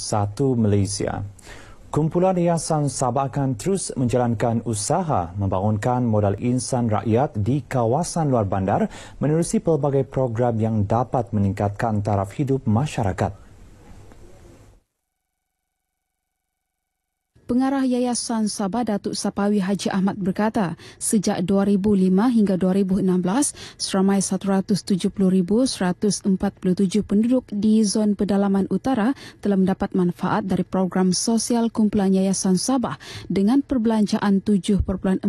Satu Malaysia. Kumpulan Yayasan Sabah akan terus menjalankan usaha membangunkan modal insan rakyat di kawasan luar bandar menerusi pelbagai program yang dapat meningkatkan taraf hidup masyarakat. Pengarah Yayasan Sabah Datuk Sapawi Haji Ahmad berkata, sejak 2005 hingga 2016, seramai 170,147 penduduk di zon pedalaman utara telah mendapat manfaat dari program sosial kumpulan Yayasan Sabah dengan perbelanjaan 7.49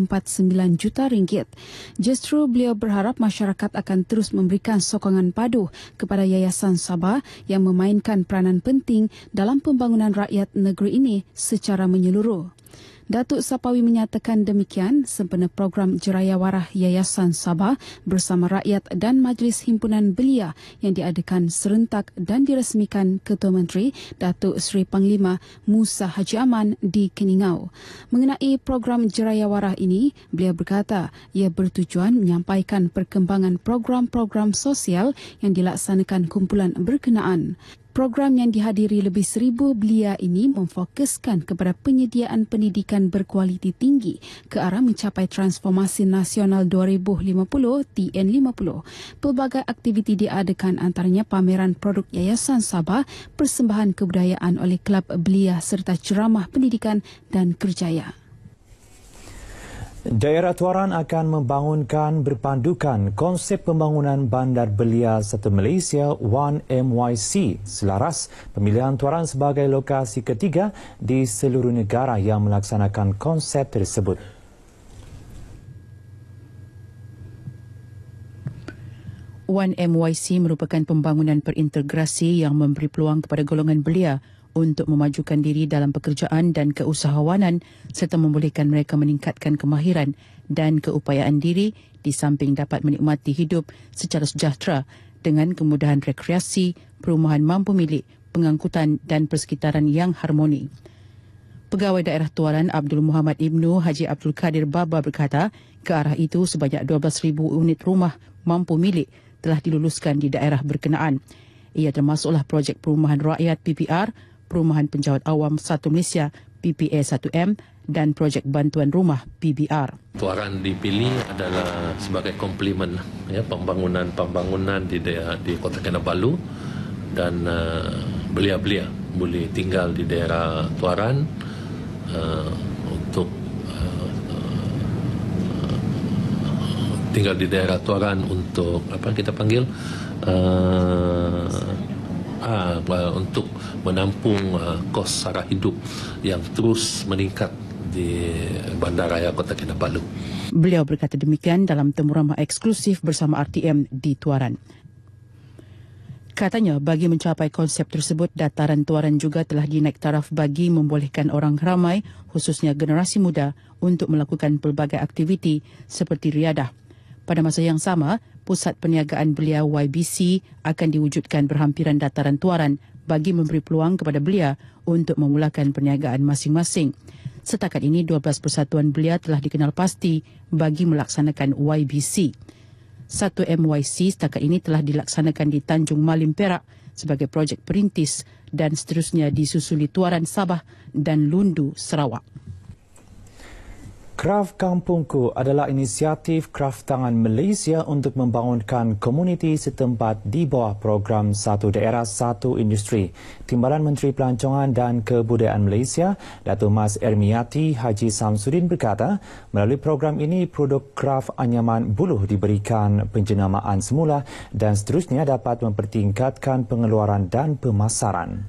juta ringgit. Justru beliau berharap masyarakat akan terus memberikan sokongan padu kepada Yayasan Sabah yang memainkan peranan penting dalam pembangunan rakyat negeri ini secara menyeluruh menyeluruh. Datuk Sapawi menyatakan demikian sempena program Jeraya Warah Yayasan Sabah bersama rakyat dan Majlis Himpunan Belia yang diadakan serentak dan diresmikan Ketua Menteri Datuk Seri Panglima Musa Haji Aman di Keningau. Mengenai program Jeraya Warah ini, beliau berkata ia bertujuan menyampaikan perkembangan program-program sosial yang dilaksanakan kumpulan berkenaan. Program yang dihadiri lebih seribu belia ini memfokuskan kepada penyediaan pendidikan berkualiti tinggi ke arah mencapai transformasi nasional 2050 TN50. Pelbagai aktiviti diadakan antaranya pameran produk Yayasan Sabah, persembahan kebudayaan oleh Kelab Belia serta ceramah pendidikan dan kerjaya. Daerah Tuaran akan membangunkan berpandukan konsep pembangunan Bandar Belia Satu Malaysia 1MYC selaras pemilihan Tuaran sebagai lokasi ketiga di seluruh negara yang melaksanakan konsep tersebut. One MYC merupakan pembangunan perintegrasi yang memberi peluang kepada golongan belia untuk memajukan diri dalam pekerjaan dan keusahawanan serta membolehkan mereka meningkatkan kemahiran dan keupayaan diri di samping dapat menikmati hidup secara sejahtera dengan kemudahan rekreasi, perumahan mampu milik, pengangkutan dan persekitaran yang harmoni. Pegawai Daerah Tualan Abdul Muhammad Ibnu Haji Abdul Kadir Baba berkata, ke arah itu sebanyak 12,000 unit rumah mampu milik telah diluluskan di daerah berkenaan. Ia termasuklah projek perumahan rakyat PPR Perumahan Penjawat Awam Satu Malaysia PPA1M dan projek bantuan rumah PBR. Tuaran dipilih adalah sebagai komplimen lah, ya, pembangunan-pembangunan di, daerah, di Kota Kinabalu dan uh, belia-belia boleh tinggal di daerah Tuaran uh, untuk uh, uh, tinggal di daerah Tuaran untuk apa kita panggil uh, aa, ah, untuk menampung aa, ah, kos sara hidup yang terus meningkat di bandaraya Kota Kinabalu. Beliau berkata demikian dalam temu ramah eksklusif bersama RTM di Tuaran. Katanya bagi mencapai konsep tersebut, dataran tuaran juga telah dinaik taraf bagi membolehkan orang ramai, khususnya generasi muda, untuk melakukan pelbagai aktiviti seperti riadah. Pada masa yang sama, pusat perniagaan belia YBC akan diwujudkan berhampiran dataran tuaran bagi memberi peluang kepada belia untuk memulakan perniagaan masing-masing. Setakat ini, 12 persatuan belia telah dikenal pasti bagi melaksanakan YBC. Satu MYC setakat ini telah dilaksanakan di Tanjung Malim Perak sebagai projek perintis dan seterusnya disusuli tuaran Sabah dan Lundu, Sarawak. Craft Kampungku adalah inisiatif Craft Tangan Malaysia untuk membangunkan komuniti setempat di bawah program Satu Daerah Satu Industri. Timbalan Menteri Pelancongan dan Kebudayaan Malaysia, Datuk Mas Ermiati Haji Samsudin berkata, melalui program ini produk craft anyaman buluh diberikan penjenamaan semula dan seterusnya dapat mempertingkatkan pengeluaran dan pemasaran.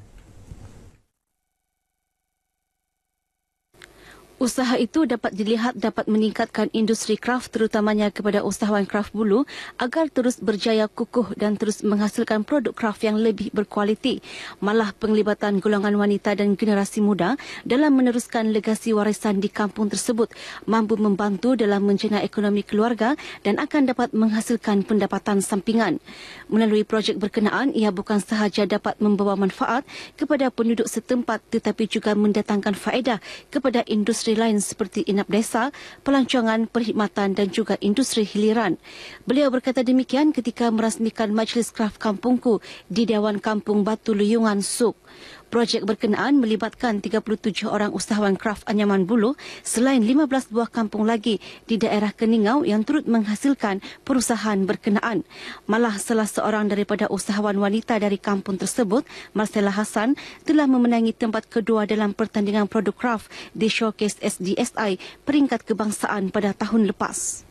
Usaha itu dapat dilihat dapat meningkatkan industri kraft terutamanya kepada usahawan kraft bulu agar terus berjaya kukuh dan terus menghasilkan produk kraft yang lebih berkualiti. Malah penglibatan golongan wanita dan generasi muda dalam meneruskan legasi warisan di kampung tersebut mampu membantu dalam menjana ekonomi keluarga dan akan dapat menghasilkan pendapatan sampingan. Melalui projek berkenaan, ia bukan sahaja dapat membawa manfaat kepada penduduk setempat tetapi juga mendatangkan faedah kepada industri industri lain seperti inap desa, pelancongan, perkhidmatan dan juga industri hiliran. Beliau berkata demikian ketika merasmikan Majlis Kraf Kampungku di Dewan Kampung Batu Luyungan Suk. Projek berkenaan melibatkan 37 orang usahawan kraf anyaman bulu selain 15 buah kampung lagi di daerah Keningau yang turut menghasilkan perusahaan berkenaan. Malah salah seorang daripada usahawan wanita dari kampung tersebut, Marcella Hassan, telah memenangi tempat kedua dalam pertandingan produk kraf di showcase SDSI peringkat kebangsaan pada tahun lepas.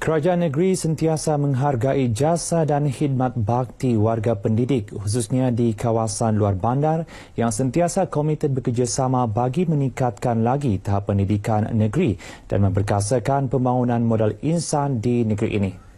Kerajaan negeri sentiasa menghargai jasa dan khidmat bakti warga pendidik khususnya di kawasan luar bandar yang sentiasa komited bekerjasama bagi meningkatkan lagi tahap pendidikan negeri dan memperkasakan pembangunan modal insan di negeri ini.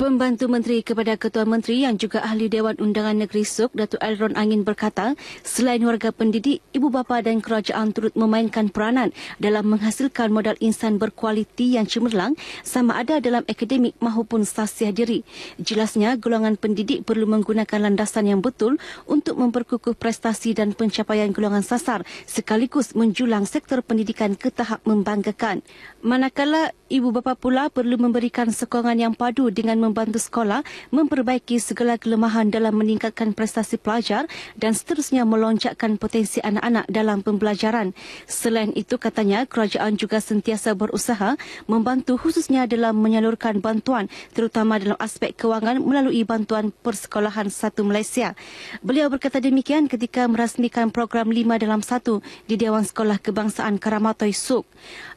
Pembantu Menteri kepada Ketua Menteri yang juga Ahli Dewan Undangan Negeri Sok, Datuk Elron Angin berkata, selain warga pendidik, ibu bapa dan kerajaan turut memainkan peranan dalam menghasilkan modal insan berkualiti yang cemerlang sama ada dalam akademik maupun sasiah diri. Jelasnya, golongan pendidik perlu menggunakan landasan yang betul untuk memperkukuh prestasi dan pencapaian golongan sasar sekaligus menjulang sektor pendidikan ke tahap membanggakan. Manakala, ibu bapa pula perlu memberikan sokongan yang padu dengan mem- membantu sekolah memperbaiki segala kelemahan dalam meningkatkan prestasi pelajar dan seterusnya melonjakkan potensi anak-anak dalam pembelajaran. Selain itu katanya kerajaan juga sentiasa berusaha membantu khususnya dalam menyalurkan bantuan terutama dalam aspek kewangan melalui bantuan persekolahan satu Malaysia. Beliau berkata demikian ketika merasmikan program Lima dalam Satu di Dewan Sekolah Kebangsaan Karamatoi Suk.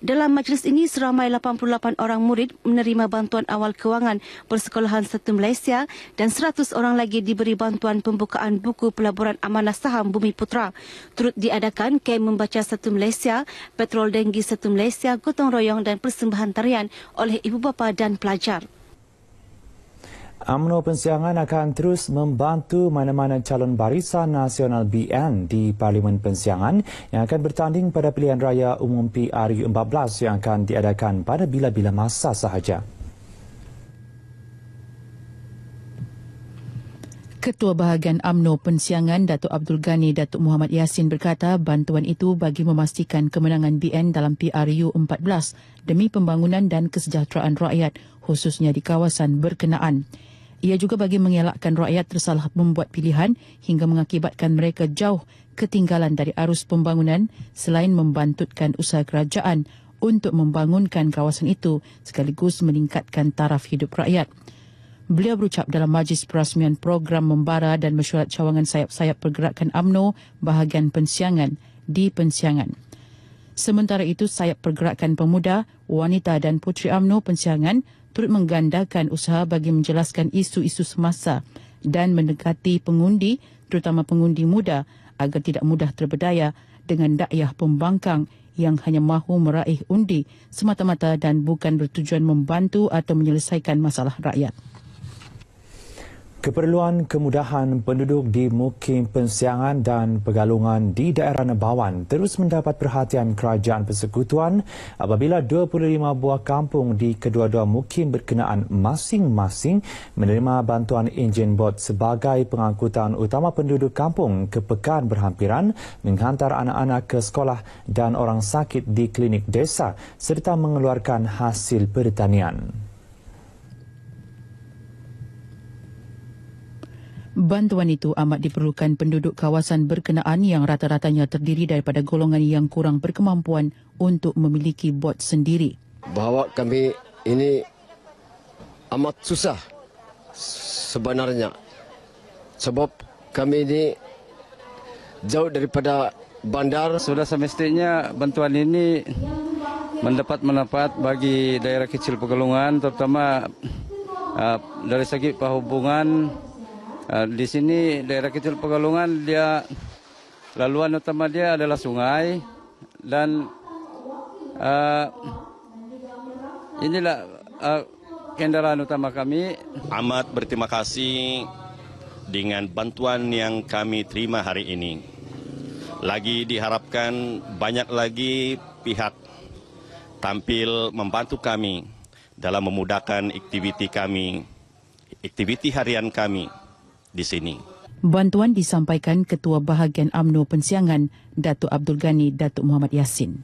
Dalam majlis ini seramai 88 orang murid menerima bantuan awal kewangan bersama persekolahan satu Malaysia dan 100 orang lagi diberi bantuan pembukaan buku pelaburan amanah saham Bumi Putra. Turut diadakan kem membaca satu Malaysia, petrol denggi satu Malaysia, gotong royong dan persembahan tarian oleh ibu bapa dan pelajar. UMNO Pensiangan akan terus membantu mana-mana calon barisan nasional BN di Parlimen Pensiangan yang akan bertanding pada pilihan raya umum PRU14 yang akan diadakan pada bila-bila masa sahaja. Ketua Bahagian AMNO Pensiangan Datuk Abdul Ghani Datuk Muhammad Yasin berkata bantuan itu bagi memastikan kemenangan BN dalam PRU 14 demi pembangunan dan kesejahteraan rakyat khususnya di kawasan berkenaan. Ia juga bagi mengelakkan rakyat tersalah membuat pilihan hingga mengakibatkan mereka jauh ketinggalan dari arus pembangunan selain membantutkan usaha kerajaan untuk membangunkan kawasan itu sekaligus meningkatkan taraf hidup rakyat. Beliau berucap dalam majlis perasmian program membara dan mesyuarat cawangan sayap-sayap pergerakan AMNO bahagian pensiangan di pensiangan. Sementara itu, sayap pergerakan pemuda, wanita dan putri AMNO pensiangan turut menggandakan usaha bagi menjelaskan isu-isu semasa dan mendekati pengundi, terutama pengundi muda, agar tidak mudah terpedaya dengan dakyah pembangkang yang hanya mahu meraih undi semata-mata dan bukan bertujuan membantu atau menyelesaikan masalah rakyat. Keperluan kemudahan penduduk di mukim pensiangan dan pegalungan di daerah Nebawan terus mendapat perhatian kerajaan persekutuan apabila 25 buah kampung di kedua-dua mukim berkenaan masing-masing menerima bantuan enjin bot sebagai pengangkutan utama penduduk kampung ke pekan berhampiran menghantar anak-anak ke sekolah dan orang sakit di klinik desa serta mengeluarkan hasil pertanian. Bantuan itu amat diperlukan penduduk kawasan berkenaan yang rata-ratanya terdiri daripada golongan yang kurang berkemampuan untuk memiliki bot sendiri. Bahawa kami ini amat susah sebenarnya sebab kami ini jauh daripada bandar. Sudah semestinya bantuan ini mendapat manfaat bagi daerah kecil pegelungan terutama uh, dari segi perhubungan. Eh, di sini daerah kecil Pegalungan dia laluan utama dia adalah sungai dan uh, inilah uh, kendaraan utama kami. Amat berterima kasih dengan bantuan yang kami terima hari ini. Lagi diharapkan banyak lagi pihak tampil membantu kami dalam memudahkan aktiviti kami, aktiviti harian kami. di sini. Bantuan disampaikan Ketua Bahagian UMNO Pensiangan, Datuk Abdul Ghani, Datuk Muhammad Yassin.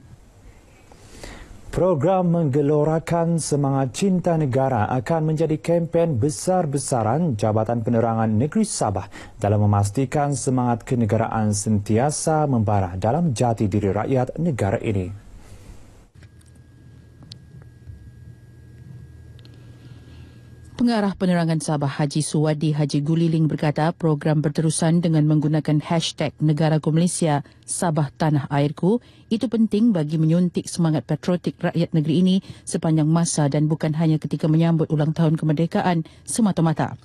Program menggelorakan semangat cinta negara akan menjadi kempen besar-besaran Jabatan Penerangan Negeri Sabah dalam memastikan semangat kenegaraan sentiasa membara dalam jati diri rakyat negara ini. Pengarah Penerangan Sabah Haji Suwadi Haji Guliling berkata program berterusan dengan menggunakan hashtag Negara Ku Malaysia Sabah Tanah Airku itu penting bagi menyuntik semangat patriotik rakyat negeri ini sepanjang masa dan bukan hanya ketika menyambut ulang tahun kemerdekaan semata-mata.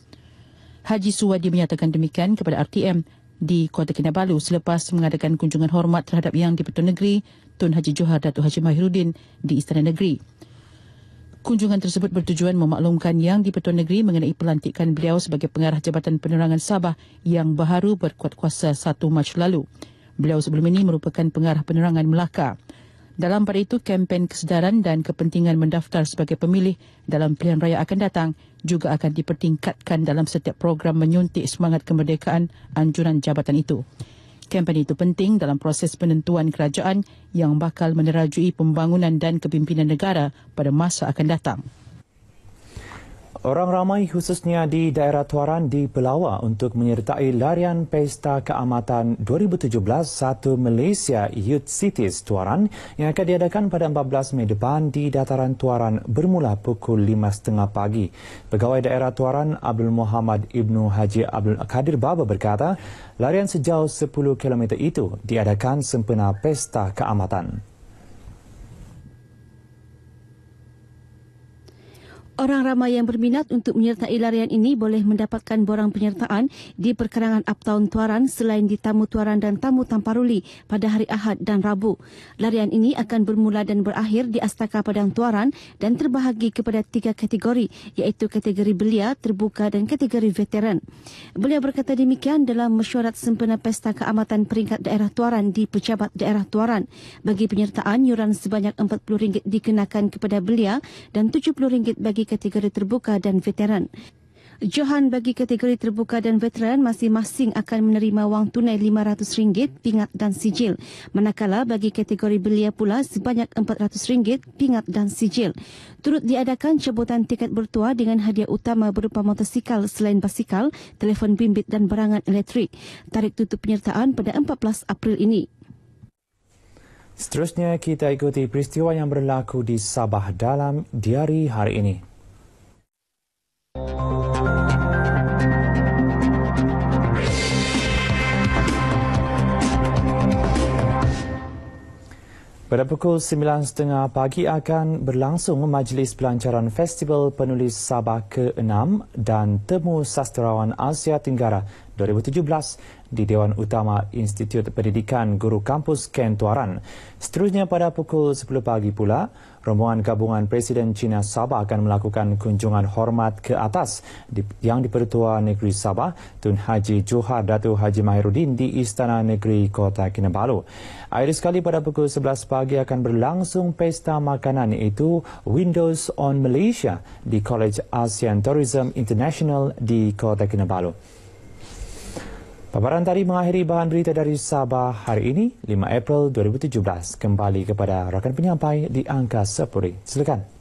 Haji Suwadi menyatakan demikian kepada RTM di Kota Kinabalu selepas mengadakan kunjungan hormat terhadap Yang di Pertuan Negeri Tun Haji Johar Datuk Haji Mahirudin di Istana Negeri. Kunjungan tersebut bertujuan memaklumkan Yang di Pertuan Negeri mengenai pelantikan beliau sebagai pengarah Jabatan Penerangan Sabah yang baharu berkuat kuasa 1 Mac lalu. Beliau sebelum ini merupakan pengarah penerangan Melaka. Dalam pada itu, kempen kesedaran dan kepentingan mendaftar sebagai pemilih dalam pilihan raya akan datang juga akan dipertingkatkan dalam setiap program menyuntik semangat kemerdekaan anjuran jabatan itu. Kempen itu penting dalam proses penentuan kerajaan yang bakal menerajui pembangunan dan kepimpinan negara pada masa akan datang. Orang ramai khususnya di daerah Tuaran di Pelawa untuk menyertai larian Pesta Keamatan 2017 Satu Malaysia Youth Cities Tuaran yang akan diadakan pada 14 Mei depan di dataran Tuaran bermula pukul 5.30 pagi. Pegawai daerah Tuaran Abdul Muhammad Ibnu Haji Abdul Kadir Baba berkata, larian sejauh 10 km itu diadakan sempena Pesta Keamatan. Orang ramai yang berminat untuk menyertai larian ini boleh mendapatkan borang penyertaan di perkerangan Uptown Tuaran selain di Tamu Tuaran dan Tamu Tamparuli pada hari Ahad dan Rabu. Larian ini akan bermula dan berakhir di Astaka Padang Tuaran dan terbahagi kepada tiga kategori iaitu kategori belia, terbuka dan kategori veteran. Beliau berkata demikian dalam mesyuarat sempena Pesta Keamatan Peringkat Daerah Tuaran di Pejabat Daerah Tuaran. Bagi penyertaan, yuran sebanyak RM40 dikenakan kepada belia dan RM70 bagi kategori terbuka dan veteran. Johan bagi kategori terbuka dan veteran masing-masing akan menerima wang tunai RM500, pingat dan sijil. Manakala bagi kategori belia pula sebanyak RM400, pingat dan sijil. Turut diadakan cebutan tiket bertuah dengan hadiah utama berupa motosikal selain basikal, telefon bimbit dan barangan elektrik. Tarik tutup penyertaan pada 14 April ini. Seterusnya kita ikuti peristiwa yang berlaku di Sabah dalam diari hari ini. Pada pukul 9.30 pagi akan berlangsung majlis pelancaran Festival Penulis Sabah ke-6 dan Temu Sastrawan Asia Tenggara 2017 di Dewan Utama Institut Pendidikan Guru Kampus Kentuaran. Seterusnya pada pukul 10 pagi pula, Rombongan gabungan Presiden China Sabah akan melakukan kunjungan hormat ke atas yang dipertua negeri Sabah, Tun Haji Johar Datu Haji Mahirudin di Istana Negeri Kota Kinabalu. Akhir sekali pada pukul 11 pagi akan berlangsung pesta makanan iaitu Windows on Malaysia di College ASEAN Tourism International di Kota Kinabalu. Paparan tadi mengakhiri bahan berita dari Sabah hari ini, 5 April 2017. Kembali kepada rakan penyampai di Angka Sepuri. Silakan.